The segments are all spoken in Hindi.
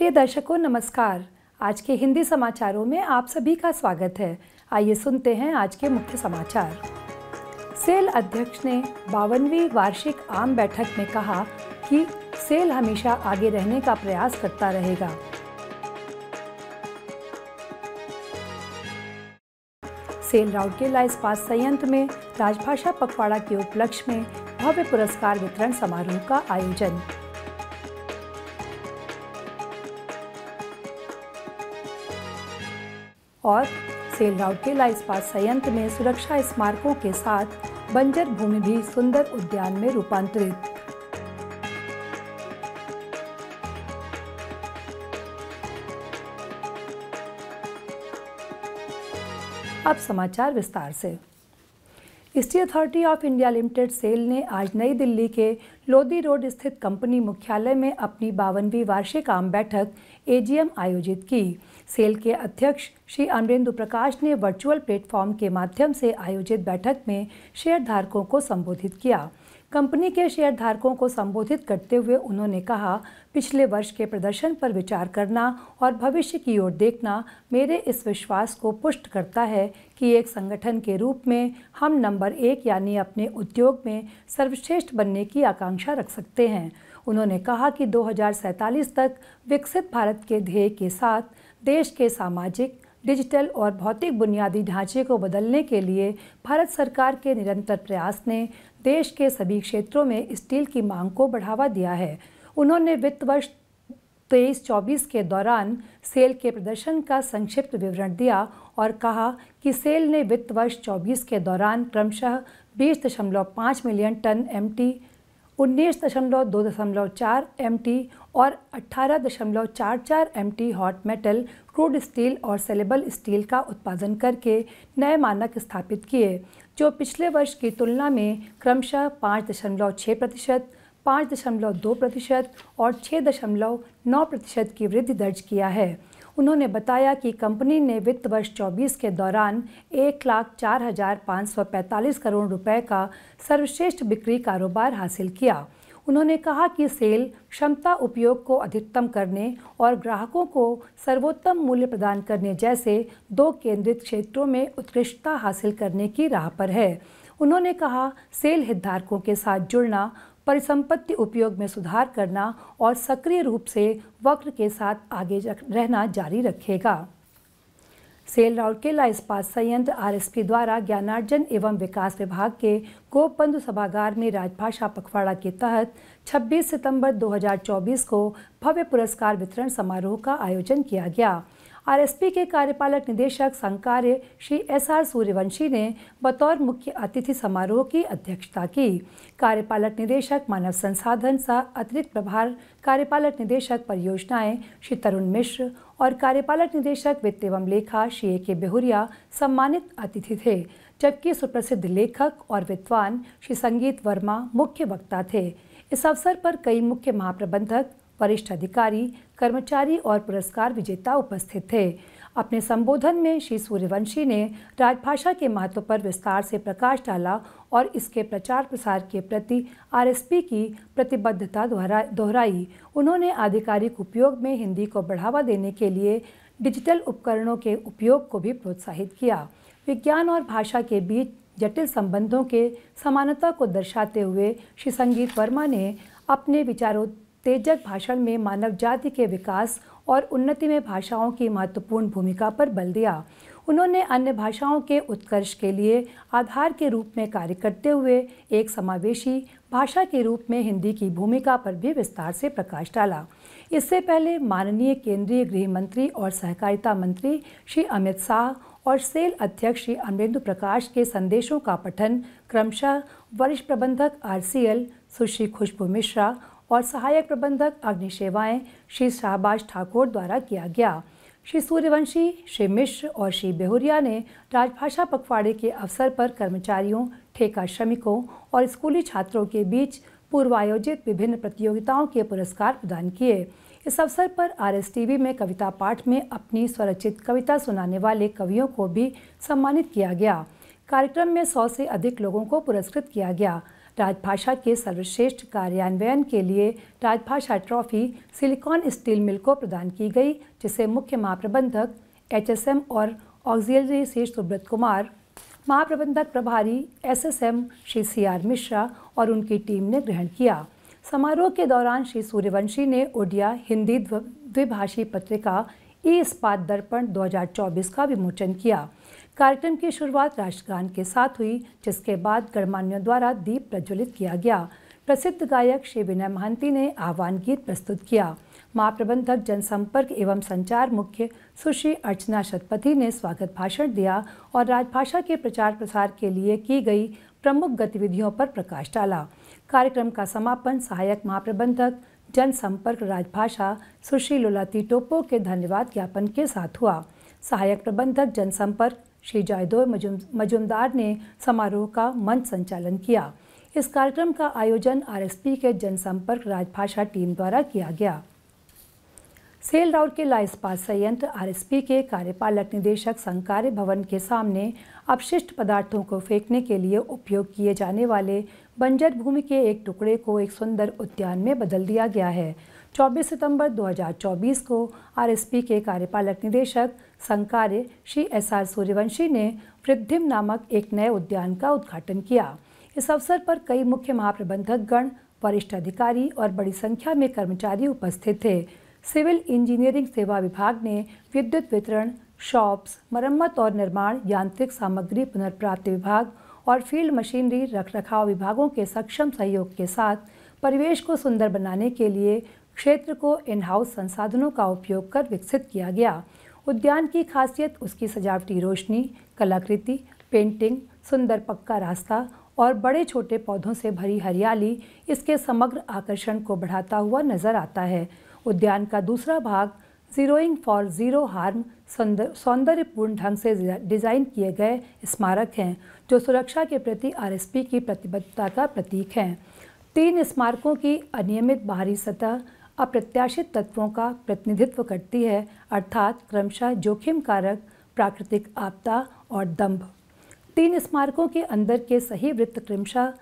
प्रिय दर्शकों नमस्कार आज के हिंदी समाचारों में आप सभी का स्वागत है आइए सुनते हैं आज के मुख्य समाचार सेल अध्यक्ष ने बावनवी वार्षिक आम बैठक में कहा कि सेल हमेशा आगे रहने का प्रयास करता रहेगा सेल राउरकेला इस्पात संयंत्र में राजभाषा पखवाड़ा के उपलक्ष्य में भव्य पुरस्कार वितरण समारोह का आयोजन और के लाइसपास संयंत्र में सुरक्षा स्मारकों के साथ बंजर भूमि भी सुंदर उद्यान में रूपांतरित अब समाचार विस्तार से Steel Authority of India Limited SAIL ने आज नई दिल्ली के लोधी रोड स्थित कंपनी मुख्यालय में अपनी बावनवीं वार्षिक आम बैठक एजीएम आयोजित की सेल के अध्यक्ष श्री अमरेंदु प्रकाश ने वर्चुअल प्लेटफॉर्म के माध्यम से आयोजित बैठक में शेयरधारकों को संबोधित किया कंपनी के शेयरधारकों को संबोधित करते हुए उन्होंने कहा पिछले वर्ष के प्रदर्शन पर विचार करना और भविष्य की ओर देखना मेरे इस विश्वास को पुष्ट करता है कि एक संगठन के रूप में हम नंबर एक यानी अपने उद्योग में सर्वश्रेष्ठ बनने की आकांक्षा रख सकते हैं उन्होंने कहा कि दो तक विकसित भारत के ध्येय के साथ देश के सामाजिक डिजिटल और भौतिक बुनियादी ढांचे को बदलने के लिए भारत सरकार के निरंतर प्रयास ने देश के सभी क्षेत्रों में स्टील की मांग को बढ़ावा दिया है उन्होंने वित्त वर्ष तेईस चौबीस के दौरान सेल के प्रदर्शन का संक्षिप्त विवरण दिया और कहा कि सेल ने वित्त वर्ष चौबीस के दौरान क्रमशः बीस दशमलव पाँच मिलियन टन एम टी उन्नीस दशमलव दो दशमलव चार एम और अट्ठारह दशमलव चार चार M hot metal crude steel और सेलेबल स्टील का उत्पादन करके नए मानक स्थापित किए जो पिछले वर्ष की तुलना में क्रमशः पाँच दशमलव छः प्रतिशत पाँच दशमलव दो प्रतिशत और छः दशमलव नौ प्रतिशत की वृद्धि दर्ज किया है उन्होंने बताया कि कंपनी ने वित्त वर्ष 24 के दौरान एक लाख चार हजार पाँच सौ पैंतालीस करोड़ रुपए का सर्वश्रेष्ठ बिक्री कारोबार हासिल किया उन्होंने कहा कि सेल क्षमता उपयोग को अधिकतम करने और ग्राहकों को सर्वोत्तम मूल्य प्रदान करने जैसे दो केंद्रित क्षेत्रों में उत्कृष्टता हासिल करने की राह पर है उन्होंने कहा सेल हितधारकों के साथ जुड़ना परिसंपत्ति उपयोग में सुधार करना और सक्रिय रूप से वक्र के साथ आगे रहना जारी रखेगा सेल राउरकेला इस्पात संयंत्र पी द्वारा ज्ञानार्जन एवं विकास विभाग के गोपबंधु सभागार में राजभाषा पखवाड़ा के तहत 26 सितंबर 2024 को भव्य पुरस्कार वितरण समारोह का आयोजन किया गया आरएसपी के कार्यपालक निदेशक संकार्य श्री एस आर सूर्यवंशी ने बतौर मुख्य अतिथि समारोह की अध्यक्षता की कार्यपालक निदेशक मानव संसाधन सह अतिरिक्त प्रभार कार्यपालक निदेशक परियोजनाएं श्री तरुण मिश्र और कार्यपालक निदेशक वित्त एवं लेखा श्री ए के बेहुरिया सम्मानित अतिथि थे जबकि सुप्रसिद्ध लेखक और विद्वान श्री संगीत वर्मा मुख्य वक्ता थे इस अवसर पर कई मुख्य महाप्रबंधक वरिष्ठ अधिकारी कर्मचारी और पुरस्कार विजेता उपस्थित थे अपने संबोधन में श्री सूर्यवंशी ने राजभाषा के महत्व पर विस्तार से प्रकाश डाला और इसके प्रचार प्रसार के प्रति आरएसपी की प्रतिबद्धता दोहराई उन्होंने आधिकारिक उपयोग में हिंदी को बढ़ावा देने के लिए डिजिटल उपकरणों के उपयोग को भी प्रोत्साहित किया विज्ञान और भाषा के बीच जटिल संबंधों के समानता को दर्शाते हुए श्री संगीत वर्मा ने अपने विचारों तेजक भाषण में मानव जाति के विकास और उन्नति में भाषाओं की महत्वपूर्ण भूमिका पर बल दिया उन्होंने अन्य भाषाओं के उत्कर्ष के लिए आधार के रूप में कार्य करते हुए एक समावेशी भाषा के रूप में हिंदी की भूमिका पर भी विस्तार से प्रकाश डाला इससे पहले माननीय केंद्रीय गृह मंत्री और सहकारिता मंत्री श्री अमित शाह और सेल अध्यक्ष श्री अमरेंद्र प्रकाश के संदेशों का पठन क्रमशः वरिष्ठ प्रबंधक आरसीएल सुश्री खुशबू मिश्रा और सहायक प्रबंधक अग्नि सेवाएं श्री शाहबाज ठाकुर द्वारा किया गया श्री सूर्यवंशी श्री मिश्र और श्री बेहुरिया ने राजभाषा पखवाड़े के अवसर पर कर्मचारियों ठेका श्रमिकों और स्कूली छात्रों के बीच पूर्वायोजित विभिन्न प्रतियोगिताओं के पुरस्कार प्रदान किए इस अवसर पर वी में कविता पाठ में अपनी स्वरचित कविता सुनाने वाले कवियों को भी सम्मानित किया गया कार्यक्रम में सौ से अधिक लोगों को पुरस्कृत किया गया राजभाषा के सर्वश्रेष्ठ कार्यान्वयन के लिए राजभाषा ट्रॉफी सिलिकॉन स्टील मिल को प्रदान की गई जिसे मुख्य महाप्रबंधक एचएसएम और ऑक्जिलरी श्री सुब्रत कुमार महाप्रबंधक प्रभारी SSM Shri C R Mishra और उनकी टीम ने ग्रहण किया समारोह के दौरान श्री सूर्यवंशी ने ओडिया हिंदी द्विभाषी पत्रिका ई इस्पात दर्पण 2024 का विमोचन किया कार्यक्रम की शुरुआत राष्ट्रगान के साथ हुई जिसके बाद गणमान्यों द्वारा दीप प्रज्वलित किया गया प्रसिद्ध गायक श्री विनय महंती ने आह्वान गीत प्रस्तुत किया महाप्रबंधक जनसंपर्क एवं संचार मुख्य सुश्री अर्चना शतपथी ने स्वागत भाषण दिया और राजभाषा के प्रचार प्रसार के लिए की गई प्रमुख गतिविधियों पर प्रकाश डाला कार्यक्रम का समापन सहायक महाप्रबंधक जनसंपर्क राजभाषा सुश्री लुलाती टोपो के धन्यवाद ज्ञापन के साथ हुआ सहायक प्रबंधक जनसंपर्क श्री जायदो मजुमदार ने समारोह का मंच संचालन किया इस कार्यक्रम का आयोजन आरएसपी के जनसंपर्क राजभाषा टीम द्वारा किया गया सेल राउर के लाइस्पात संयंत्र आरएसपी के कार्यपालक निदेशक संकार्य भवन के सामने अपशिष्ट पदार्थों को फेंकने के लिए उपयोग किए जाने वाले बंजर भूमि के एक टुकड़े को एक सुंदर उद्यान में बदल दिया गया है 24 सितंबर 2024 को आरएसपी के कार्यपालक निदेशक संकार्य श्री एस आर सूर्यवंशी ने वृद्धिम नामक एक नए उद्यान का उद्घाटन किया इस अवसर पर कई मुख्य महाप्रबंधक गण वरिष्ठ अधिकारी और बड़ी संख्या में कर्मचारी उपस्थित थे सिविल इंजीनियरिंग सेवा विभाग ने विद्युत वितरण शॉप्स मरम्मत और निर्माण यांत्रिक सामग्री पुनर्प्राप्ति विभाग और फील्ड मशीनरी रखरखाव विभागों के सक्षम सहयोग के साथ परिवेश को सुंदर बनाने के लिए क्षेत्र को इन हाउस संसाधनों का उपयोग कर विकसित किया गया उद्यान की खासियत उसकी सजावटी रोशनी कलाकृति पेंटिंग सुंदर पक्का रास्ता और बड़े छोटे पौधों से भरी हरियाली इसके समग्र आकर्षण को बढ़ाता हुआ नजर आता है उद्यान का दूसरा भाग जीरोइंग फॉर ज़ीरो हार्म सौंदर्यपूर्ण ढंग से डिज़ाइन किए गए स्मारक हैं जो सुरक्षा के प्रति आरएसपी की प्रतिबद्धता का प्रतीक हैं तीन स्मारकों की अनियमित बाहरी सतह अप्रत्याशित तत्वों का प्रतिनिधित्व करती है अर्थात क्रमशः जोखिम कारक प्राकृतिक आपदा और दम्भ तीन स्मारकों के अंदर के सही वृत्त क्रमशः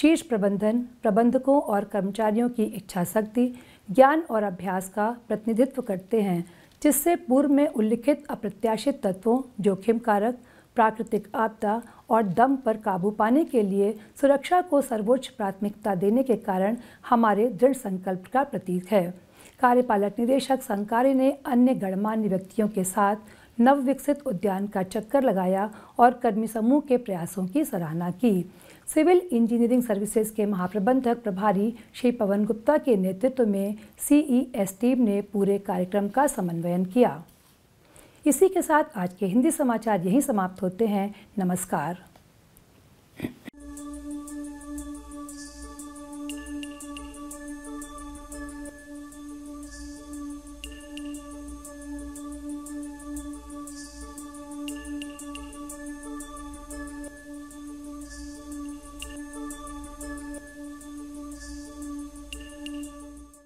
शीर्ष प्रबंधन प्रबंधकों और कर्मचारियों की इच्छा शक्ति ज्ञान और अभ्यास का प्रतिनिधित्व करते हैं जिससे पूर्व में उल्लिखित अप्रत्याशित तत्वों जोखिम कारक प्राकृतिक आपदा और दम पर काबू पाने के लिए सुरक्षा को सर्वोच्च प्राथमिकता देने के कारण हमारे दृढ़ संकल्प का प्रतीक है कार्यपालक निदेशक संकारे ने अन्य गणमान्य व्यक्तियों के साथ नव विकसित उद्यान का चक्कर लगाया और कर्मी समूह के प्रयासों की सराहना की सिविल इंजीनियरिंग सर्विसेज के महाप्रबंधक प्रभारी श्री पवन गुप्ता के नेतृत्व में सीईएस टीम e ने पूरे कार्यक्रम का समन्वयन किया इसी के साथ आज के हिंदी समाचार यहीं समाप्त होते हैं नमस्कार